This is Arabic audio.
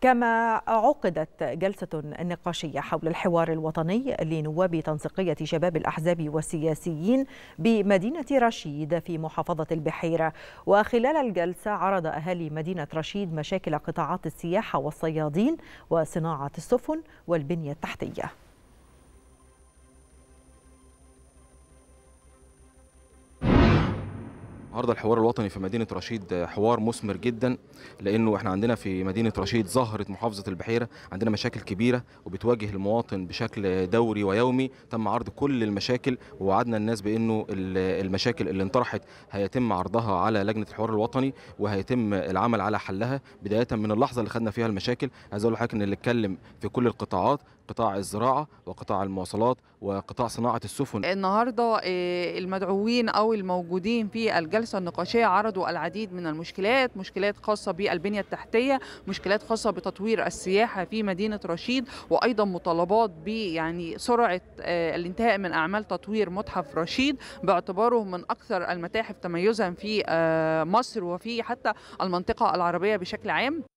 كما عقدت جلسة نقاشية حول الحوار الوطني لنواب تنسيقية شباب الأحزاب والسياسيين بمدينة رشيد في محافظة البحيرة وخلال الجلسة عرض أهالي مدينة رشيد مشاكل قطاعات السياحة والصيادين وصناعة السفن والبنية التحتية النهارده الحوار الوطني في مدينه رشيد آه، حوار مثمر جدا لانه احنا عندنا في مدينه رشيد ظهرت محافظه البحيره عندنا مشاكل كبيره وبتواجه المواطن بشكل دوري ويومي تم عرض كل المشاكل ووعدنا الناس بانه المشاكل اللي انطرحت هيتم عرضها على لجنه الحوار الوطني وهيتم العمل على حلها بدايه من اللحظه اللي خدنا فيها المشاكل عايز اقول لحضرتك ان اللي اتكلم في كل القطاعات قطاع الزراعه وقطاع المواصلات وقطاع صناعه السفن النهارده آه، المدعوين او الموجودين في الجلسه النقاشيه عرضوا العديد من المشكلات مشكلات خاصه بالبنيه التحتيه مشكلات خاصه بتطوير السياحه في مدينه رشيد وايضا مطالبات ب يعني سرعه آه، الانتهاء من اعمال تطوير متحف رشيد باعتباره من اكثر المتاحف تميزا في آه، مصر وفي حتى المنطقه العربيه بشكل عام